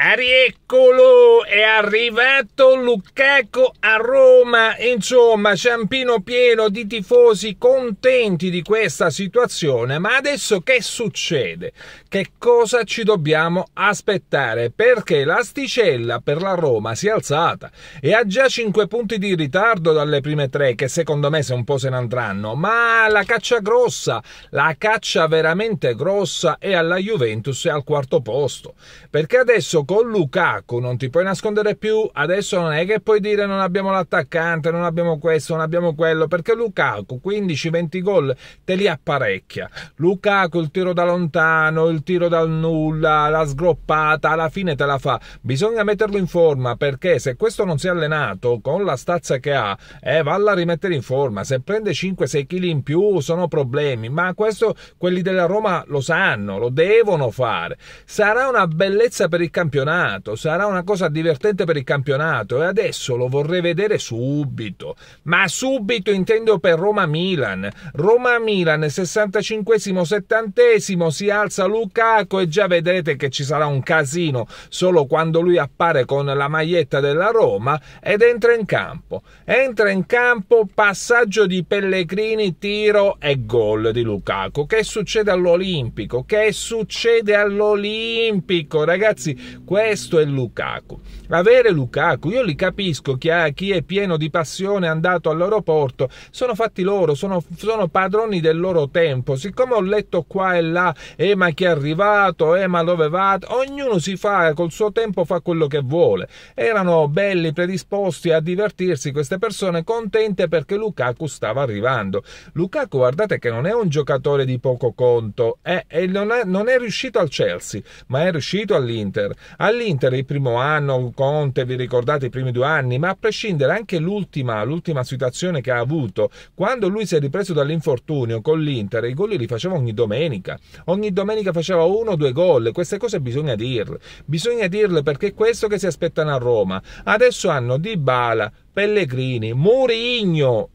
Arieccolo, è arrivato Lukaku a Roma, insomma, ciampino pieno di tifosi contenti di questa situazione, ma adesso che succede? Che cosa ci dobbiamo aspettare? Perché l'asticella per la Roma si è alzata e ha già 5 punti di ritardo dalle prime 3, che secondo me se un po' se ne andranno, ma la caccia grossa, la caccia veramente grossa è alla Juventus e al quarto posto, perché adesso con Lukaku, non ti puoi nascondere più, adesso non è che puoi dire non abbiamo l'attaccante, non abbiamo questo, non abbiamo quello, perché Lukaku 15-20 gol te li apparecchia. Lukaku il tiro da lontano, il tiro dal nulla, la sgroppata, alla fine te la fa. Bisogna metterlo in forma perché se questo non si è allenato con la stazza che ha, eh, valla a rimettere in forma, se prende 5-6 kg in più sono problemi, ma questo quelli della Roma lo sanno, lo devono fare. Sarà una bellezza per il campionato campionato, sarà una cosa divertente per il campionato e adesso lo vorrei vedere subito. Ma subito intendo per Roma-Milan. Roma-Milan 65 70 si alza Lukaku e già vedrete che ci sarà un casino solo quando lui appare con la maglietta della Roma ed entra in campo. Entra in campo, passaggio di Pellegrini, tiro e gol di Lukaku. Che succede all'Olimpico? Che succede all'Olimpico? Ragazzi, questo è Lukaku. Avere Lukaku, io li capisco chi, ha, chi è pieno di passione è andato all'aeroporto, sono fatti loro, sono, sono, padroni del loro tempo. Siccome ho letto qua e là, eh ma chi è arrivato, eh ma dove va, ognuno si fa col suo tempo, fa quello che vuole. Erano belli, predisposti a divertirsi queste persone, contente perché Lukaku stava arrivando. Lukaku, guardate che non è un giocatore di poco conto, eh, e non è, non è riuscito al Chelsea, ma è riuscito all'Inter. All'Inter il primo anno Conte, vi ricordate i primi due anni, ma a prescindere anche l'ultima, l'ultima situazione che ha avuto, quando lui si è ripreso dall'infortunio con l'Inter, i gol li faceva ogni domenica, ogni domenica faceva uno o due gol, queste cose bisogna dirle, bisogna dirle perché è questo che si aspettano a Roma. Adesso hanno Dybala, Pellegrini, Murigno,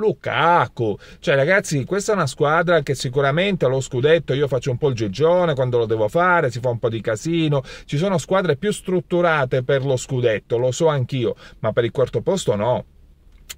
Lukaku. Cioè, ragazzi, questa è una squadra che sicuramente lo scudetto io faccio un po' il gigione quando lo devo fare, si fa un po' di casino. Ci sono squadre più strutturate per lo scudetto, lo so anch'io, ma per il quarto posto no.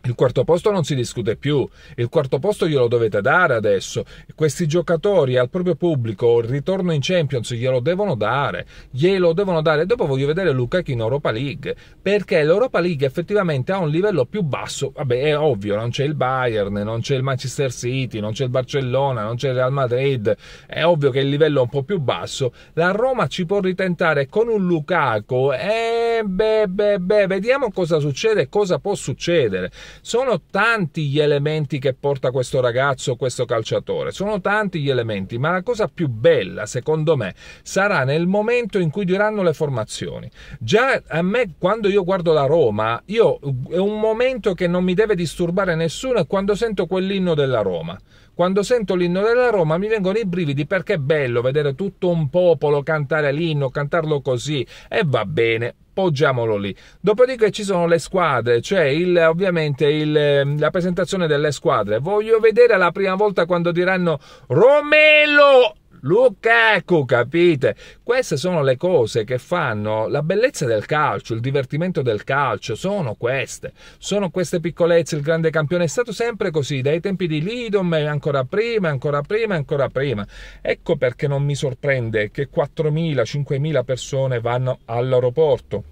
Il quarto posto non si discute più, il quarto posto glielo dovete dare adesso. Questi giocatori al proprio pubblico, il ritorno in Champions glielo devono dare, glielo devono dare. Dopo voglio vedere Lukaku in Europa League, perché l'Europa League effettivamente ha un livello più basso. Vabbè, è ovvio, non c'è il Bayern, non c'è il Manchester City, non c'è il Barcellona, non c'è il Real Madrid. È ovvio che il livello è un po' più basso. La Roma ci può ritentare con un Lukaku e eh, beh, beh, beh, vediamo cosa succede e cosa può succedere sono tanti gli elementi che porta questo ragazzo, questo calciatore, sono tanti gli elementi, ma la cosa più bella, secondo me, sarà nel momento in cui diranno le formazioni. Già a me, quando io guardo la Roma, io, è un momento che non mi deve disturbare nessuno è quando sento quell'inno della Roma quando sento l'inno della Roma mi vengono i brividi perché è bello vedere tutto un popolo cantare l'inno, cantarlo così e va bene, poggiamolo lì. Dopodiché ci sono le squadre, cioè il, ovviamente il, ehm, la presentazione delle squadre. Voglio vedere la prima volta quando diranno Romello Lukaku, ecco, capite? Queste sono le cose che fanno la bellezza del calcio, il divertimento del calcio, sono queste, sono queste piccolezze, il grande campione è stato sempre così, dai tempi di Lidom e ancora prima, ancora prima, ancora prima. Ecco perché non mi sorprende che 4.000, 5.000 persone vanno all'aeroporto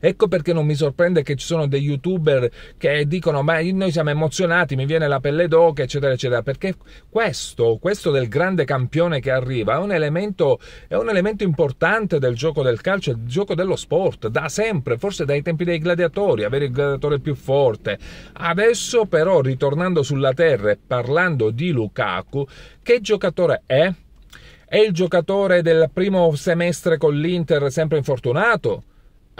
Ecco perché non mi sorprende che ci sono dei youtuber che dicono ma noi siamo emozionati, mi viene la pelle d'oca, eccetera, eccetera, perché questo, questo del grande campione che arriva è un elemento, è un elemento importante del gioco del calcio, del gioco dello sport, da sempre, forse dai tempi dei gladiatori, avere il gladiatore più forte. Adesso però, ritornando sulla terra e parlando di Lukaku, che giocatore è? È il giocatore del primo semestre con l'Inter sempre infortunato?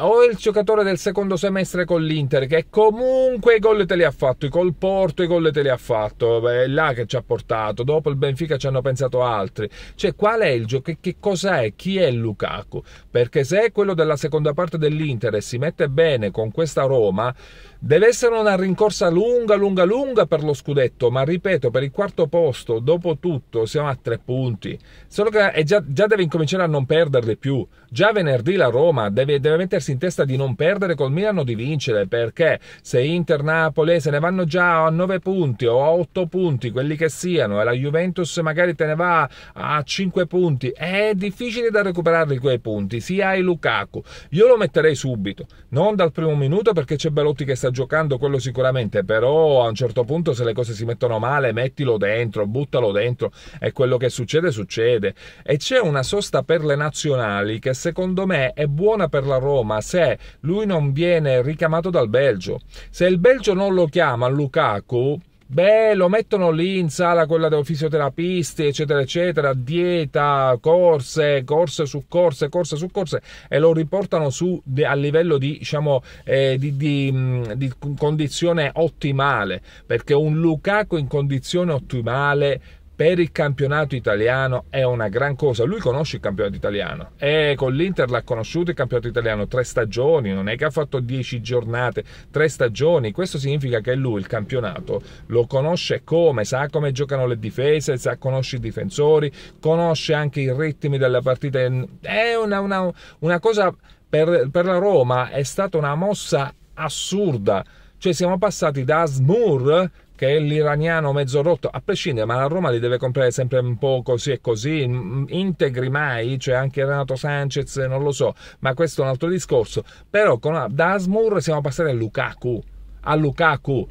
o il giocatore del secondo semestre con l'Inter che comunque i gol te li ha fatti, col Porto i gol te li ha fatti, è là che ci ha portato, dopo il Benfica ci hanno pensato altri. Cioè qual è il gioco, che cosa è chi è Lukaku? Perché se è quello della seconda parte dell'Inter e si mette bene con questa Roma, Deve essere una rincorsa lunga, lunga, lunga per lo scudetto, ma ripeto, per il quarto posto, dopo tutto, siamo a tre punti. Solo che eh, già, già deve incominciare a non perderli più. Già venerdì la Roma deve, deve, mettersi in testa di non perdere col Milano di vincere, perché se Inter Napoli eh, se ne vanno già a nove punti o a otto punti, quelli che siano, e la Juventus magari te ne va a cinque punti, è difficile da recuperarli quei punti, sia i Lukaku. Io lo metterei subito, non dal primo minuto perché c'è Belotti che sta sta giocando quello sicuramente, però a un certo punto se le cose si mettono male, mettilo dentro, buttalo dentro e quello che succede succede. E c'è una sosta per le nazionali che secondo me è buona per la Roma se lui non viene ricamato dal Belgio. Se il Belgio non lo chiama Lukaku Beh, lo mettono lì in sala quella dei fisioterapisti, eccetera, eccetera, dieta, corse, corse su corse, corse su corse e lo riportano su a livello di, diciamo, eh, di, di, mm, di condizione ottimale, perché un Lukaku in condizione ottimale per il campionato italiano è una gran cosa. Lui conosce il campionato italiano e con l'Inter l'ha conosciuto il campionato italiano tre stagioni, non è che ha fatto dieci giornate, tre stagioni. Questo significa che lui il campionato lo conosce come, sa come giocano le difese, sa, conosce i difensori, conosce anche i ritmi della partita. È una, una, una cosa per, per la Roma, è stata una mossa assurda. Cioè siamo passati da Smur che è l'iraniano mezzo rotto, a prescindere, ma la Roma li deve comprare sempre un po' così e così, integri mai, cioè anche Renato Sanchez, non lo so, ma questo è un altro discorso. Però con, Dasmur siamo passati a Lukaku, a Lukaku.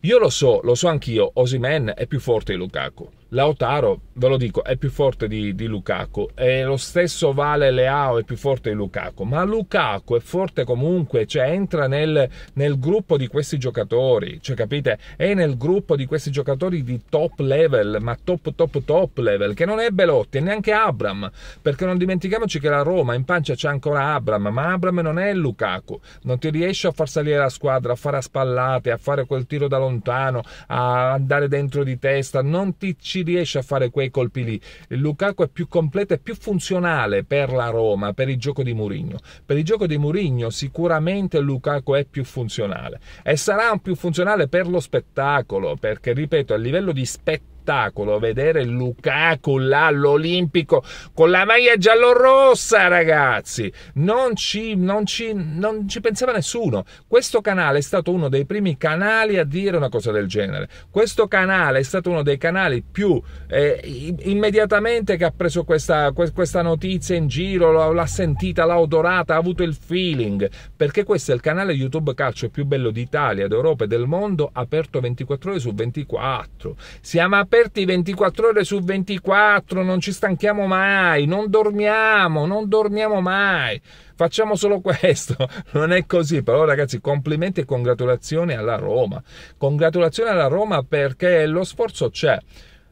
Io lo so, lo so anch'io, Osimen è più forte di Lukaku. Lautaro, ve lo dico, è più forte di, di Lukaku e lo stesso vale Leao, è più forte di Lukaku, ma Lukaku è forte comunque, cioè entra nel, nel gruppo di questi giocatori, cioè capite? È nel gruppo di questi giocatori di top level, ma top top top level, che non è Belotti e neanche Abram, perché non dimentichiamoci che la Roma in pancia c'è ancora Abram, ma Abram non è Lukaku, non ti riesce a far salire la squadra, a fare a spallate, a fare quel tiro da lontano, a andare dentro di testa, non ti ci ci riesce a fare quei colpi lì. Il Lukaku è più completo e più funzionale per la Roma, per il gioco di Mourinho. Per il gioco di Mourinho sicuramente Lukaku è più funzionale e sarà più funzionale per lo spettacolo, perché ripeto, a livello di spettacolo spettacolo vedere Lukaku là all'Olimpico con la maglia giallorossa, ragazzi. Non ci, non, ci, non ci pensava nessuno. Questo canale è stato uno dei primi canali a dire una cosa del genere. Questo canale è stato uno dei canali più eh, immediatamente che ha preso questa, questa notizia in giro, l'ha sentita, l'ha odorata, ha avuto il feeling. Perché questo è il canale YouTube calcio più bello d'Italia, d'Europa e del mondo, aperto 24 ore su 24. Siamo aperti aperti 24 ore su 24, non ci stanchiamo mai, non dormiamo, non dormiamo mai. Facciamo solo questo, non è così. Però ragazzi, complimenti e congratulazioni alla Roma. Congratulazioni alla Roma perché lo sforzo c'è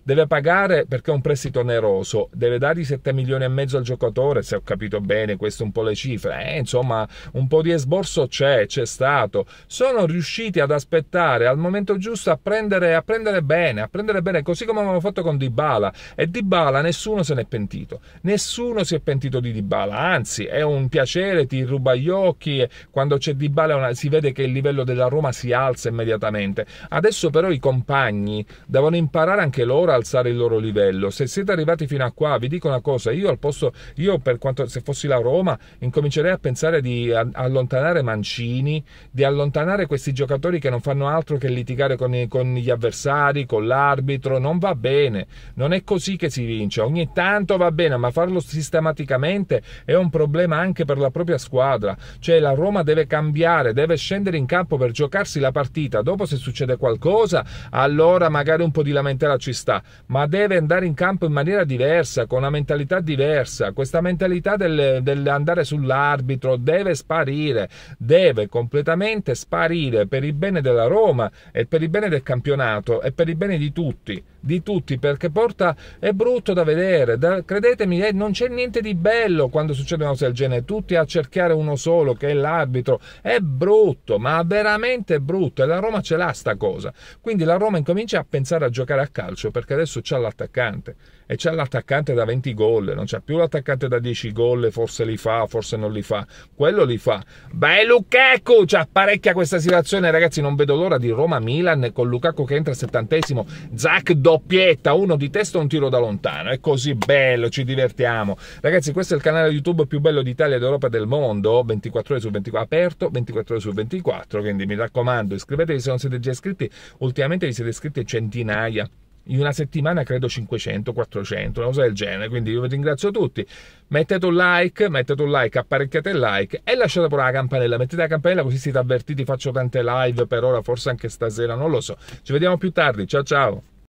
deve pagare perché è un prestito oneroso, deve dare i 7 milioni e mezzo al giocatore, se ho capito bene, queste un po' le cifre, eh, insomma un po' di esborso c'è, c'è stato, sono riusciti ad aspettare al momento giusto a prendere, a prendere bene, a prendere bene così come avevano fatto con Dybala e Dybala nessuno se n'è pentito, nessuno si è pentito di Dybala, anzi è un piacere, ti ruba gli occhi, quando c'è Dybala una, si vede che il livello della Roma si alza immediatamente, adesso però i compagni devono imparare anche loro a alzare il loro livello. Se siete arrivati fino a qua, vi dico una cosa, io al posto, io per quanto se fossi la Roma, incomincerei a pensare di allontanare Mancini, di allontanare questi giocatori che non fanno altro che litigare con, i, con gli avversari, con l'arbitro, non va bene, non è così che si vince, ogni tanto va bene, ma farlo sistematicamente è un problema anche per la propria squadra, cioè la Roma deve cambiare, deve scendere in campo per giocarsi la partita, dopo se succede qualcosa, allora magari un po' di lamentela ci sta, ma deve andare in campo in maniera diversa, con una mentalità diversa. Questa mentalità del, dell'andare sull'arbitro deve sparire, deve completamente sparire per il bene della Roma e per il bene del campionato e per il bene di tutti di tutti perché porta è brutto da vedere. Da, credetemi, eh, non c'è niente di bello quando succede una cosa del genere. Tutti a cercare uno solo che è l'arbitro. È brutto, ma veramente brutto. E la Roma ce l'ha sta cosa. Quindi la Roma incomincia a pensare a giocare a calcio perché adesso c'ha l'attaccante e c'è l'attaccante da 20 gol, non c'è più l'attaccante da 10 gol, forse li fa, forse non li fa, quello li fa. Beh, Lukaku ci apparecchia questa situazione, ragazzi, non vedo l'ora di Roma-Milan con Lukaku che entra al settantesimo, Zac dopo doppietta, uno di testa e un tiro da lontano. È così bello, ci divertiamo. Ragazzi, questo è il canale YouTube più bello d'Italia, d'Europa e del mondo, 24 ore su 24, aperto 24 ore su 24, quindi mi raccomando, iscrivetevi se non siete già iscritti. Ultimamente vi siete iscritti centinaia in una settimana credo 500, 400, una cosa del genere. Quindi io vi ringrazio tutti. Mettete un like, mettete un like, apparecchiate il like e lasciate pure la campanella. Mettete la campanella così siete avvertiti. Faccio tante live per ora, forse anche stasera, non lo so. Ci vediamo più tardi. Ciao ciao.